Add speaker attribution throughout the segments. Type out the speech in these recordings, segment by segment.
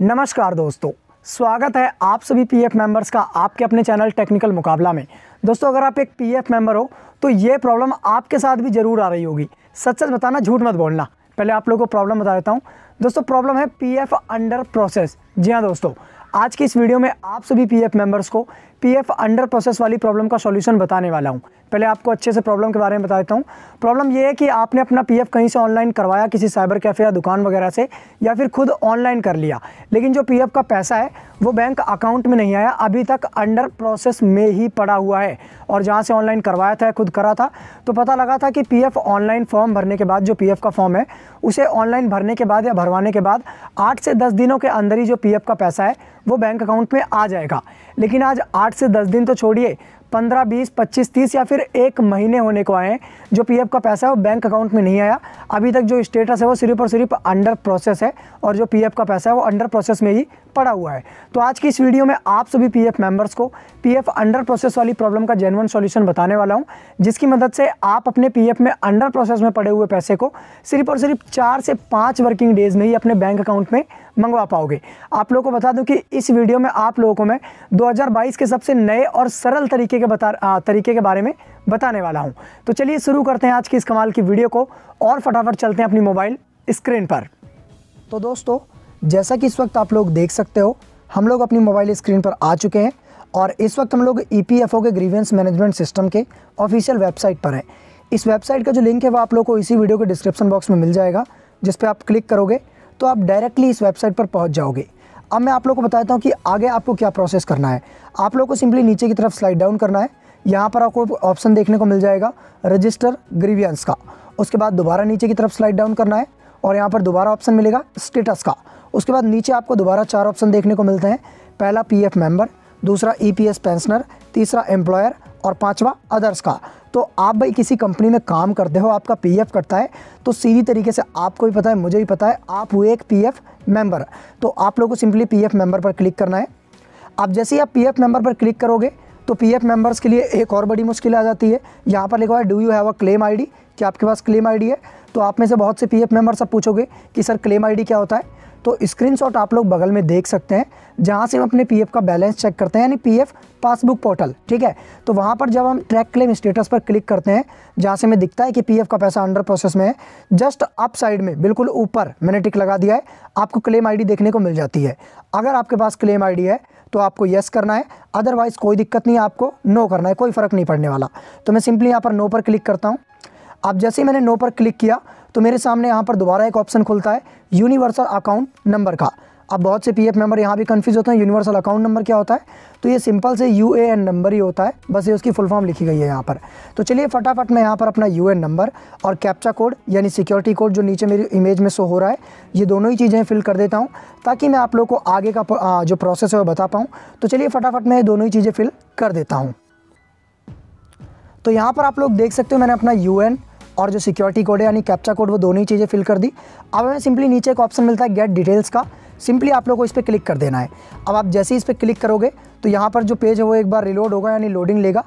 Speaker 1: नमस्कार दोस्तों स्वागत है आप सभी पीएफ मेंबर्स का आपके अपने चैनल टेक्निकल मुकाबला में दोस्तों अगर आप एक पीएफ मेंबर हो तो ये प्रॉब्लम आपके साथ भी ज़रूर आ रही होगी सच सच बताना झूठ मत बोलना पहले आप लोगों को प्रॉब्लम बता देता हूँ दोस्तों प्रॉब्लम है पीएफ अंडर प्रोसेस जी हाँ दोस्तों आज की इस वीडियो में आप सभी पी मेंबर्स को पीएफ अंडर प्रोसेस वाली प्रॉब्लम का सॉल्यूशन बताने वाला हूँ पहले आपको अच्छे से प्रॉब्लम के बारे में बता देता हूँ प्रॉब्लम ये है कि आपने अपना पीएफ कहीं से ऑनलाइन करवाया किसी साइबर कैफ़े या दुकान वगैरह से या फिर खुद ऑनलाइन कर लिया लेकिन जो पीएफ का पैसा है वो बैंक अकाउंट में नहीं आया अभी तक अंडर प्रोसेस में ही पड़ा हुआ है और जहाँ से ऑनलाइन करवाया था खुद करा था तो पता लगा था कि एफ ऑनलाइन फॉर्म भरने के बाद जो एफ का फॉर्म है उसे ऑनलाइन भरने के बाद या भरवाने के बाद आठ से दस दिनों के अंदर ही जो एफ का पैसा है वो बैंक अकाउंट में आ जाएगा लेकिन आज आठ से दस दिन तो छोड़िए पंद्रह बीस पच्चीस तीस या फिर एक महीने होने को आए जो पीएफ का पैसा है वो बैंक अकाउंट में नहीं आया अभी तक जो स्टेटस है वो सिर्फ और सिर्फ अंडर प्रोसेस है और जो पीएफ का पैसा है वो अंडर प्रोसेस में ही पड़ा हुआ है तो आज की इस वीडियो में आप सभी पीएफ मेंबर्स को पीएफ अंडर प्रोसेस वाली प्रॉब्लम का जेनवन सोल्यूशन बताने वाला हूँ जिसकी मदद से आप अपने पी में अंडर प्रोसेस में पड़े हुए पैसे को सिर्फ और सिर्फ चार से पाँच वर्किंग डेज में ही अपने बैंक अकाउंट में मंगवा पाओगे आप लोगों को बता दूं कि इस वीडियो में आप लोगों को मैं 2022 के सबसे नए और सरल तरीके के बता आ, तरीके के बारे में बताने वाला हूं तो चलिए शुरू करते हैं आज की इस कमाल की वीडियो को और फटाफट चलते हैं अपनी मोबाइल स्क्रीन पर तो दोस्तों जैसा कि इस वक्त आप लोग देख सकते हो हम लोग अपनी मोबाइल स्क्रीन पर आ चुके हैं और इस वक्त हम लोग ई e के ग्रीवेंस मैनेजमेंट सिस्टम के ऑफिशियल वेबसाइट पर हैं इस वेबसाइट का जो लिंक है वो आप लोग को इसी वीडियो के डिस्क्रिप्शन बॉक्स में मिल जाएगा जिस पर आप क्लिक करोगे तो आप डायरेक्टली इस वेबसाइट पर पहुँच जाओगे अब मैं आप लोग को बताता हूँ कि आगे आपको क्या प्रोसेस करना है आप लोग को सिंपली नीचे की तरफ स्लाइड डाउन करना है यहाँ पर आपको ऑप्शन देखने को मिल जाएगा रजिस्टर ग्रीवियंस का उसके बाद दोबारा नीचे की तरफ स्लाइड डाउन करना है और यहाँ पर दोबारा ऑप्शन मिलेगा स्टेटस का उसके बाद नीचे आपको दोबारा चार ऑप्शन देखने को मिलते हैं पहला पीएफ मेंबर दूसरा ईपीएस e पेंशनर तीसरा एम्प्लॉयर और पांचवा अदर्स का तो आप भाई किसी कंपनी में काम करते हो आपका पीएफ कटता है तो सीधी तरीके से आपको भी पता है मुझे भी पता है आप हुए एक पीएफ मेंबर तो आप लोगों को सिंपली पीएफ मेंबर पर क्लिक करना है अब जैसे ही आप पीएफ मेंबर पर क्लिक करोगे तो पीएफ मेंबर्स के लिए एक और बड़ी मुश्किल आ जाती है यहाँ पर लिखा हुआ है do you have a claim I क्या आपके पास क्लेम आई है तो आप में से बहुत से एफ़ मेंबर्स सब पूछोगे कि सर क्लेम आई क्या होता है तो स्क्रीनशॉट आप लोग बगल में देख सकते हैं जहाँ से हम अपने पीएफ का बैलेंस चेक करते हैं यानी पीएफ पासबुक पोर्टल ठीक है तो वहाँ पर जब हम ट्रैक क्लेम स्टेटस पर क्लिक करते हैं जहाँ से हमें दिखता है कि पीएफ का पैसा अंडर प्रोसेस में है जस्ट अप साइड में बिल्कुल ऊपर मैंने टिक लगा दिया है आपको क्लेम आईडी देखने को मिल जाती है अगर आपके पास क्लेम आईडी है तो आपको येस करना है अदरवाइज़ कोई दिक्कत नहीं आपको नो करना है कोई फ़र्क नहीं पड़ने वाला तो मैं सिंपली यहाँ पर नो पर क्लिक करता हूँ अब जैसे ही मैंने नो पर क्लिक किया तो मेरे सामने यहाँ पर दोबारा एक ऑप्शन खुलता है यूनिवर्सल अकाउंट नंबर का अब बहुत से पीएफ मेंबर यहाँ भी कन्फ्यूज होते हैं यूनिवर्सल अकाउंट नंबर क्या होता है तो ये सिंपल से यू ए एन नंबर ही होता है बस ये उसकी फुल फॉर्म लिखी गई है यहाँ पर तो चलिए फटाफट मैं यहाँ पर अपना यू एन नंबर और कैप्चा कोड यानी सिक्योरिटी कोड जो नीचे मेरी इमेज में शो हो रहा है ये दोनों ही चीज़ें फिल कर देता हूँ ताकि मैं आप लोग को आगे का जो प्रोसेस है वो बता पाऊँ तो चलिए फटाफट मैं ये दोनों ही चीज़ें फिल कर देता हूँ तो यहाँ पर आप लोग देख सकते हो मैंने अपना यू और जो सिक्योरिटी कोड है यानी कैप्चा कोड वो दोनों ही चीज़ें फिल कर दी अब हमें सिंपली नीचे एक ऑप्शन मिलता है गेट डिटेल्स का सिंपली आप लोगों को इस पर क्लिक कर देना है अब आप जैसे ही इस पर क्लिक करोगे तो यहाँ पर जो पेज है वो एक बार रिलोड होगा यानी लोडिंग लेगा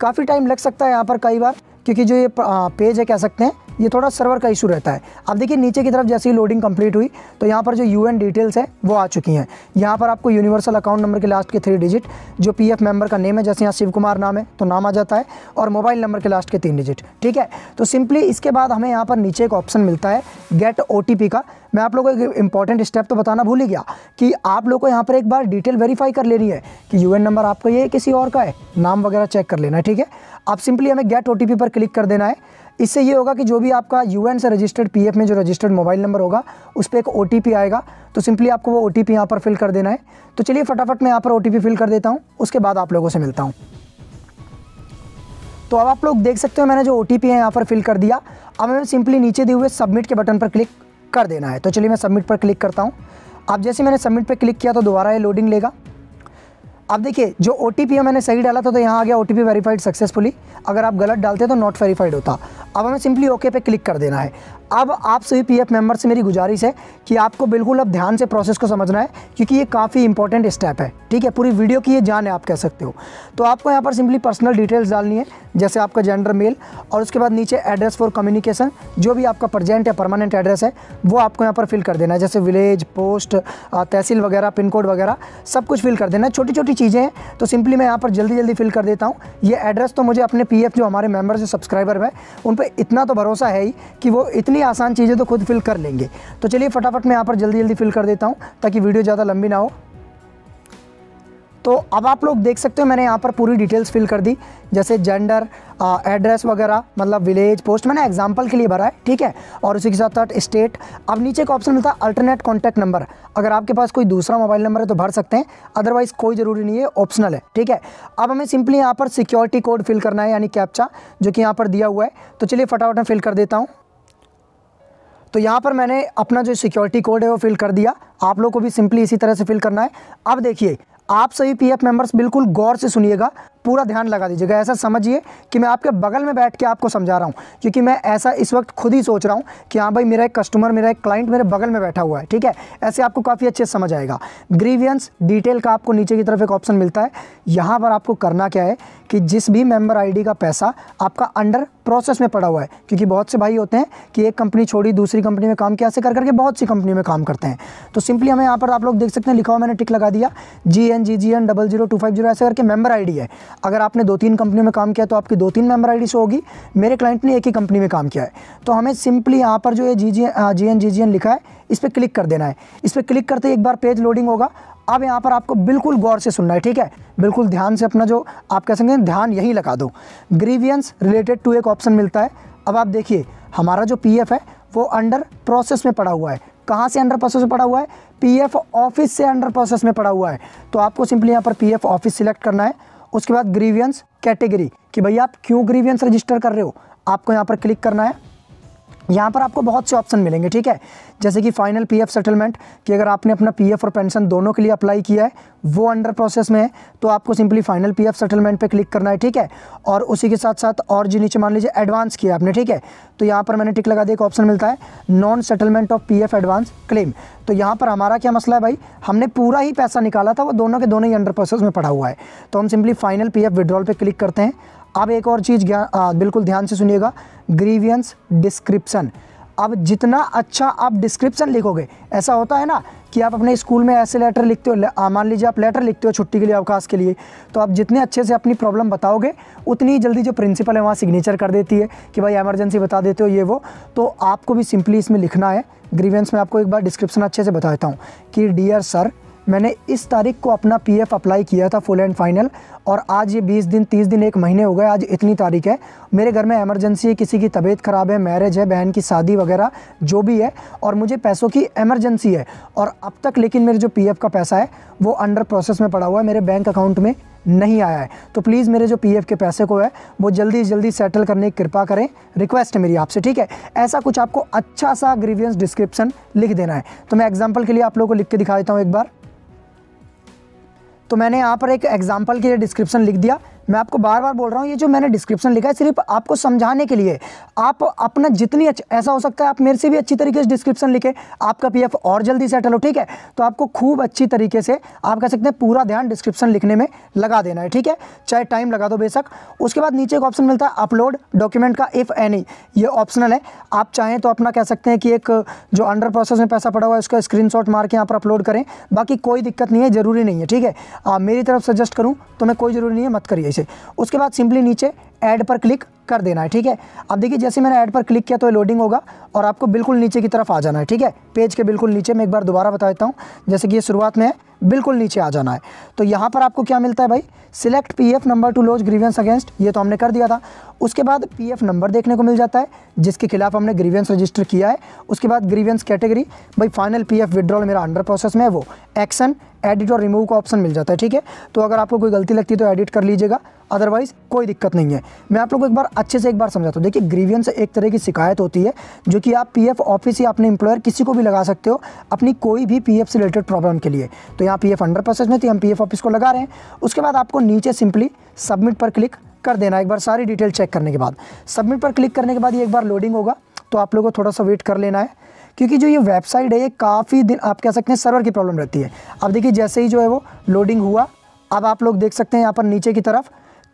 Speaker 1: काफ़ी टाइम लग सकता है यहाँ पर कई बार क्योंकि जो ये पेज है कह सकते हैं ये थोड़ा सर्वर का इशू रहता है अब देखिए नीचे की तरफ जैसे ही लोडिंग कंप्लीट हुई तो यहाँ पर जो यू डिटेल्स है वो आ चुकी हैं यहाँ पर आपको यूनिवर्सल अकाउंट नंबर के लास्ट के थ्री डिजिट जो पी मेंबर का नेम है जैसे यहाँ शिव कुमार नाम है तो नाम आ जाता है और मोबाइल नंबर के लास्ट के तीन डिजिट ठीक है तो सिंपली इसके बाद हमें यहाँ पर नीचे एक ऑप्शन मिलता है गेट ओ का मैं आप लोगों को एक इंपॉर्टेंट स्टेप तो बताना भूल ही गया कि आप लोग को यहाँ पर एक बार डिटेल वेरीफाई कर लेनी है कि एन नंबर आपका ये किसी और का है नाम वगैरह चेक कर लेना ठीक है आप सिंपली हमें गेट ओ पर क्लिक कर देना है इससे ये होगा कि जो भी आपका यू से रजिस्टर्ड पी में जो रजिस्टर्ड मोबाइल नंबर होगा उस पर एक ओ आएगा तो सिंपली आपको वो ओ टी यहाँ पर फिल कर देना है तो चलिए फटाफट मैं यहाँ पर ओ फिल कर देता हूँ उसके बाद आप लोगों से मिलता हूँ तो अब आप लोग देख सकते हो मैंने जो ओ टी पी है यहाँ पर फिल कर दिया अब हमें सिंपली नीचे दिए हुए सबमिट के बटन पर क्लिक कर देना है तो चलिए मैं सबमिट पर क्लिक करता हूँ अब जैसे मैंने सबमिट पर क्लिक किया तो दोबारा ये लोडिंग लेगा अब देखिए जो ओ मैंने सही डाला था तो यहाँ आ गया ओ टी वेरीफाइड सक्सेसफुली अगर आप गलत डालते तो नॉट वेरीफाइड होता अब हमें सिंपली ओके पे क्लिक कर देना है अब आप सभी पी एफ मेम्बर से मेरी गुजारिश है कि आपको बिल्कुल अब ध्यान से प्रोसेस को समझना है क्योंकि ये काफ़ी इंपॉर्टेंट स्टेप है ठीक है पूरी वीडियो की ये जान है आप कह सकते हो तो आपको यहाँ पर सिंपली पर्सनल डिटेल्स डालनी है जैसे आपका जेंडर मेल और उसके बाद नीचे एड्रेस फॉर कम्युनिकेशन जो भी आपका प्रजेंट या परमानेंट एड्रेस है वो आपको यहाँ पर फिल कर देना है जैसे विलेज पोस्ट तहसील वगैरह पिन कोड वगैरह सब कुछ फिल कर देना है छोटी छोटी चीज़ें हैं तो सिंपली मैं यहाँ पर जल्दी जल्दी फिल कर देता हूँ ये एड्रेस तो मुझे अपने पी जो हमारे मेम्बर्स जो सब्सक्राइबर हैं उन पर इतना तो भरोसा है ही कि वो इतनी आसान चीज़ें तो खुद फिल कर लेंगे तो चलिए फटाफट मैं यहाँ पर जल्दी जल्दी फिल कर देता हूँ ताकि वीडियो ज़्यादा लंबी ना हो तो अब आप लोग देख सकते हो मैंने यहाँ पर पूरी डिटेल्स फिल कर दी जैसे जेंडर एड्रेस वगैरह मतलब विलेज पोस्ट मैंने एग्जाम्पल के लिए भरा है ठीक है और उसी के साथ साथ स्टेट अब नीचे का ऑप्शन मिलता है अल्टरनेट कॉन्टैक्ट नंबर अगर आपके पास कोई दूसरा मोबाइल नंबर है तो भर सकते हैं अदरवाइज़ कोई ज़रूरी नहीं है ऑप्शनल है ठीक है अब हमें सिंपली यहाँ पर सिक्योरिटी कोड फिल करना है यानी कैप्चा जो कि यहाँ पर दिया हुआ है तो चलिए फटाफट में फिल कर देता हूँ तो यहाँ पर मैंने अपना जो सिक्योरिटी कोड है वो फिल कर दिया आप लोग को भी सिंपली इसी तरह से फिल करना है अब देखिए आप सभी पीएफ मेंबर्स बिल्कुल गौर से सुनिएगा पूरा ध्यान लगा दीजिएगा ऐसा समझिए कि मैं आपके बगल में बैठ के आपको समझा रहा हूँ क्योंकि मैं ऐसा इस वक्त खुद ही सोच रहा हूँ कि हाँ भाई मेरा एक कस्टमर मेरा एक क्लाइंट मेरे बगल में बैठा हुआ है ठीक है ऐसे आपको काफ़ी अच्छे से समझ आएगा ग्रीवियंस डिटेल का आपको नीचे की तरफ एक ऑप्शन मिलता है यहाँ पर आपको करना क्या है कि जिस भी मेम्बर आई का पैसा आपका अंडर प्रोसेस में पड़ा हुआ है क्योंकि बहुत से भाई होते हैं कि एक कंपनी छोड़ी दूसरी कंपनी में काम किया ऐसे कर करके बहुत सी कंपनी में काम करते हैं तो सिंपली हमें यहाँ पर आप लोग देख सकते हैं लिखा हुआ मैंने टिक लगा दिया G N G G N double zero two five zero ऐसे करके मेंबर आईडी है अगर आपने दो तीन कंपनी में काम किया तो आपकी दो तीन मेंबर आई शो होगी मेरे क्लाइंट ने एक ही कंपनी में काम किया है तो हमें सिंपली यहाँ पर जो ये जी जी G N G G N लिखा है इस पर क्लिक कर देना है इस पर क्लिक करते ही एक बार पेज लोडिंग होगा अब यहाँ पर आपको बिल्कुल गौर से सुनना है ठीक है बिल्कुल ध्यान से अपना जो आप कह सकते हैं ध्यान यहीं लगा दो ग्रीवियंस रिलेटेड टू एक ऑप्शन मिलता है अब आप देखिए हमारा जो पी है वो अंडर प्रोसेस में पड़ा हुआ है कहाँ से अंडर प्रोसेस में पड़ा हुआ है पी ऑफिस से अंडर प्रोसेस में पड़ा हुआ है तो आपको सिंपली यहाँ पर पी ऑफिस सिलेक्ट करना है उसके बाद ग्रीवियंस कैटेगरी कि भैया आप क्यों ग्रीवियंस रजिस्टर कर रहे हो आपको यहाँ पर क्लिक करना है यहाँ पर आपको बहुत से ऑप्शन मिलेंगे ठीक है जैसे कि फाइनल पीएफ सेटलमेंट कि अगर आपने अपना पीएफ और पेंशन दोनों के लिए अप्लाई किया है वो अंडर प्रोसेस में है तो आपको सिंपली फाइनल पीएफ सेटलमेंट पे क्लिक करना है ठीक है और उसी के साथ साथ और जी नीचे मान लीजिए एडवांस किया आपने ठीक है तो यहाँ पर मैंने टिक लगा दिया एक ऑप्शन मिलता है non settlement of P advance claim तो यहाँ पर हमारा क्या मसला है भाई हमने पूरा ही पैसा निकाला था वो दोनों के दोनों ही अंडर प्रोसेस में पड़ा हुआ है तो हम simply final P F withdrawal पर क्लिक करते हैं अब एक और चीज़ बिल्कुल ध्यान से सुनिएगा ग्रीवियंस डिस्क्रिप्शन अब जितना अच्छा आप डिस्क्रिप्शन लिखोगे ऐसा होता है ना कि आप अपने स्कूल में ऐसे लेटर लिखते हो मान लीजिए आप लेटर लिखते हो छुट्टी के लिए अवकाश के लिए तो आप जितने अच्छे से अपनी प्रॉब्लम बताओगे उतनी ही जल्दी जो प्रिंसिपल है वहाँ सिग्नेचर कर देती है कि भाई एमरजेंसी बता देते हो ये वो तो आपको भी सिंपली इसमें लिखना है ग्रीवेंस में आपको एक बार डिस्क्रिप्शन अच्छे से बता देता हूँ कि डियर सर मैंने इस तारीख को अपना पीएफ अप्लाई किया था फुल एंड फाइनल और आज ये 20 दिन 30 दिन एक महीने हो गए आज इतनी तारीख है मेरे घर में एमरजेंसी है किसी की तबीयत ख़राब है मैरिज है बहन की शादी वगैरह जो भी है और मुझे पैसों की एमरजेंसी है और अब तक लेकिन मेरे जो पी का पैसा है वो अंडर प्रोसेस में पड़ा हुआ है मेरे बैंक अकाउंट में नहीं आया है तो प्लीज़ मेरे जो पीएफ के पैसे को है वो जल्दी जल्दी सेटल करने की कृपा करें रिक्वेस्ट है मेरी आपसे ठीक है ऐसा कुछ आपको अच्छा सा ग्रीवियंस डिस्क्रिप्शन लिख देना है तो मैं एग्जाम्पल के लिए आप लोगों को लिख के दिखा देता हूँ एक बार तो मैंने यहाँ पर एक एग्ज़ाम्पल के लिए डिस्क्रिप्शन लिख दिया मैं आपको बार बार बोल रहा हूँ ये जो मैंने डिस्क्रिप्शन लिखा है सिर्फ आपको समझाने के लिए आप अपना जितनी अच्छा ऐसा हो सकता है आप मेरे से भी अच्छी तरीके से डिस्क्रिप्शन लिखे आपका पी और जल्दी सेटल हो ठीक है तो आपको खूब अच्छी तरीके से आप कह सकते हैं पूरा ध्यान डिस्क्रिप्शन लिखने में लगा देना है ठीक है चाहे टाइम लगा दो बेशक उसके बाद नीचे एक ऑप्शन मिलता है अपलोड डॉक्यूमेंट का इफ़ एनी ये ऑप्शनल है आप चाहें तो अपना कह सकते हैं कि एक जो अंडर प्रोसेस में पैसा पड़ा हुआ है उसका स्क्रीन मार के यहाँ पर अपलोड करें बाकी कोई दिक्कत नहीं है ज़रूरी नहीं है ठीक है मेरी तरफ सजेस्ट करूँ तो मैं कोई ज़रूरी नहीं है मत करिए से उसके बाद सिंपली नीचे ऐड पर क्लिक कर देना है ठीक है अब देखिए जैसे मैंने ऐड पर क्लिक किया तो ये लोडिंग होगा और आपको बिल्कुल नीचे की तरफ आ जाना है ठीक है पेज के बिल्कुल नीचे मैं एक बार दोबारा बता देता हूँ जैसे कि ये शुरुआत में है बिल्कुल नीचे आ जाना है तो यहाँ पर आपको क्या मिलता है भाई select P F number to lodge grievance against ये तो हमने कर दिया था उसके बाद पी एफ नंबर देखने को मिल जाता है जिसके खिलाफ हमने ग्रीवियंस रजिस्टर किया है उसके बाद ग्रीवियंस कैटेगरी भाई फाइनल पी एफ विड्रॉल मेरा अंडर प्रोसेस में है वो एक्शन एडिट और रिमूव का ऑप्शन मिल जाता है ठीक है तो अगर आपको कोई गलती लगती है तो एडिट कर लीजिएगा अदरवाइज़ कोई दिक्कत नहीं है मैं आप लोग को एक बार अच्छे से एक बार समझाता हूँ देखिए ग्रीवियंस एक तरह की शिकायत होती है जो कि आप पीएफ ऑफिस या अपने एम्प्लॉयर किसी को भी लगा सकते हो अपनी कोई भी पीएफ से रिलेटेड प्रॉब्लम के लिए तो यहाँ पी एफ अंडर प्रोसेस में थी हम पी ऑफिस को लगा रहे हैं उसके बाद आपको नीचे सिंपली सबमिट पर क्लिक कर देना एक बार सारी डिटेल चेक करने के बाद सबमिट पर क्लिक करने के बाद ये एक बार लोडिंग होगा तो आप लोगों को थोड़ा सा वेट कर लेना है क्योंकि जो ये वेबसाइट है ये काफ़ी दिन आप कह सकते हैं सर्वर की प्रॉब्लम रहती है अब देखिए जैसे ही जो है वो लोडिंग हुआ अब आप लोग देख सकते हैं यहाँ पर नीचे की तरफ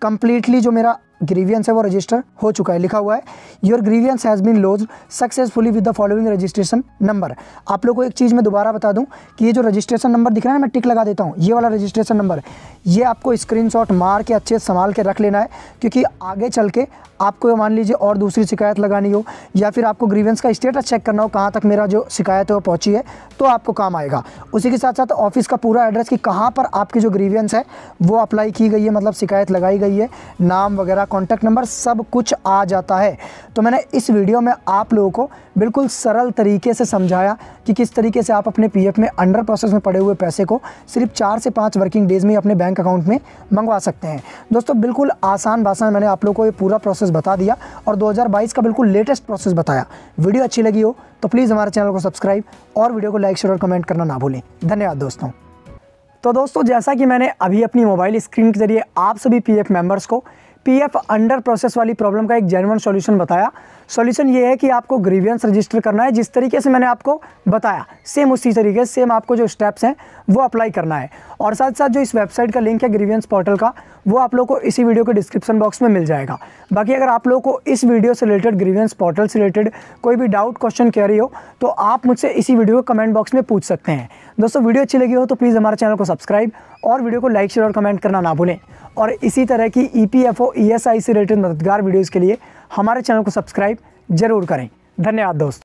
Speaker 1: कम्प्लीटली जो मेरा ग्रीवियंस है वो रजिस्टर हो चुका है लिखा हुआ है your grievance has been lodge successfully with the following registration number आप लोग को एक चीज़ मैं दोबारा बता दूं कि ये जो रजिस्ट्रेशन नंबर दिख रहा है मैं टिक लगा देता हूं ये वाला रजिस्ट्रेशन नंबर ये आपको स्क्रीनशॉट मार के अच्छे से संभाल के रख लेना है क्योंकि आगे चल के आपको मान लीजिए और दूसरी शिकायत लगानी हो या फिर आपको ग्रीवियंस का स्टेटस चेक करना हो कहाँ तक मेरा जो शिकायत है वो पहुँची है तो आपको काम आएगा उसी के साथ साथ ऑफिस का पूरा एड्रेस कि कहाँ पर आपकी जो ग्रीवियंस है वो अप्लाई की गई है मतलब शिकायत लगाई गई है नाम वगैरह हमारा कॉन्टैक्ट नंबर सब कुछ आ जाता है तो मैंने इस वीडियो में आप लोगों को बिल्कुल सरल तरीके से समझाया कि किस तरीके से आप अपने पीएफ में अंडर प्रोसेस में पड़े हुए पैसे को सिर्फ चार से पाँच वर्किंग डेज़ में अपने बैंक अकाउंट में मंगवा सकते हैं दोस्तों बिल्कुल आसान भाषा में मैंने आप लोग को ये पूरा प्रोसेस बता दिया और दो का बिल्कुल लेटेस्ट प्रोसेस बताया वीडियो अच्छी लगी हो तो प्लीज़ हमारे चैनल को सब्सक्राइब और वीडियो को लाइक शेयर और कमेंट करना ना भूलें धन्यवाद दोस्तों तो दोस्तों जैसा कि मैंने अभी अपनी मोबाइल स्क्रीन के जरिए आप सभी पीएफ मेंबर्स को पीएफ अंडर प्रोसेस वाली प्रॉब्लम का एक जेनवन सॉल्यूशन बताया सॉल्यूशन ये है कि आपको ग्रीवियंस रजिस्टर करना है जिस तरीके से मैंने आपको बताया सेम उसी तरीके से सेम आपको जो स्टेप्स हैं वो अप्लाई करना है और साथ साथ जो इस वेबसाइट का लिंक है ग्रीवियंस पोर्टल का वो आप लोग को इसी वीडियो के डिस्क्रिप्शन बॉक्स में मिल जाएगा बाकी अगर आप लोग को इस वीडियो से रिलेटेड ग्रीवियंस पोर्टल से रिलेटेड कोई भी डाउट क्वेश्चन रही हो तो आप मुझसे इसी वीडियो को कमेंट बॉक्स में पूछ सकते हैं दोस्तों वीडियो अच्छी लगी हो तो प्लीज़ हमारे चैनल को सब्सक्राइब और वीडियो को लाइक शेयर और कमेंट करना ना भूलें और इसी तरह की E P F O E S I से रिलेटेड मददगार वीडियोज़ के लिए हमारे चैनल को सब्सक्राइब जरूर करें धन्यवाद दोस्तों